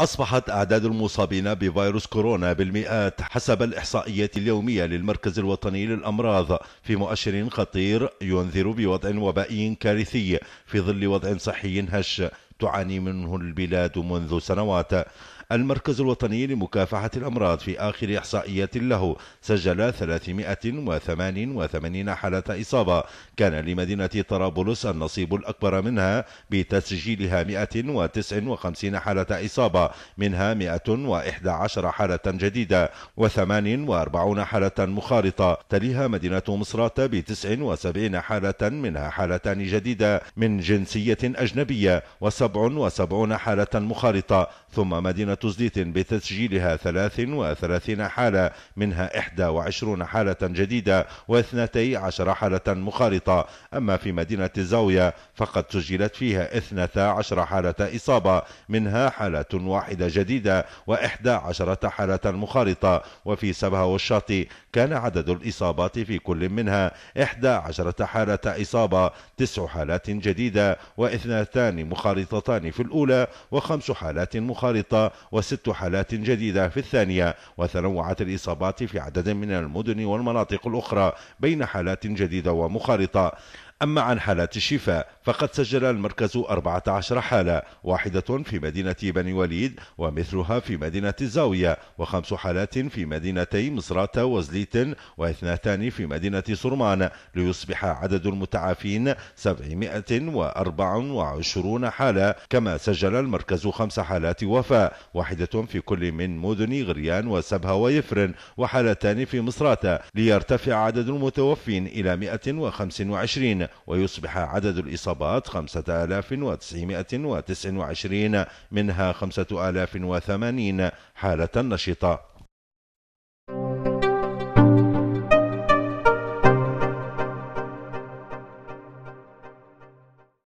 أصبحت أعداد المصابين بفيروس كورونا بالمئات حسب الإحصائيات اليومية للمركز الوطني للأمراض في مؤشر خطير ينذر بوضع وبائي كارثي في ظل وضع صحي هش تعاني منه البلاد منذ سنوات المركز الوطني لمكافحة الأمراض في آخر إحصائيات له سجل 388 حالة إصابة كان لمدينة طرابلس النصيب الأكبر منها بتسجيلها 159 حالة إصابة منها 111 حالة جديدة و48 حالة مخالطة تليها مدينة مصراتة ب 79 حالة منها حالتان جديدة من جنسية أجنبية و77 حالة مخالطة ثم مدينة تزديت بتسجيلها 33 حالة منها 21 حالة جديدة و12 حالة مخالطة أما في مدينة الزاوية فقد سجلت فيها 12 حالة إصابة منها حالة واحدة جديدة و11 حالة مخالطة وفي سبها والشاطئ كان عدد الإصابات في كل منها 11 حالة إصابة تسع حالات جديدة واثنتان مخالطتان في الأولى وخمس حالات مخالطة وست حالات جديدة في الثانية وتنوعت الإصابات في عدد من المدن والمناطق الأخرى بين حالات جديدة ومخالطة أما عن حالات الشفاء فقد سجل المركز 14 حالة واحدة في مدينة بني وليد ومثلها في مدينة الزاوية وخمس حالات في مدينتي مصراتة وزليتن واثنتان في مدينة سرمان ليصبح عدد المتعافين 724 حالة كما سجل المركز خمس حالات وفاة واحدة في كل من مدن غريان وسبها ويفرن وحالتان في مصراتة ليرتفع عدد المتوفين إلى 125 ويصبح عدد الإصابات 5929 منها 5080 حالة نشطة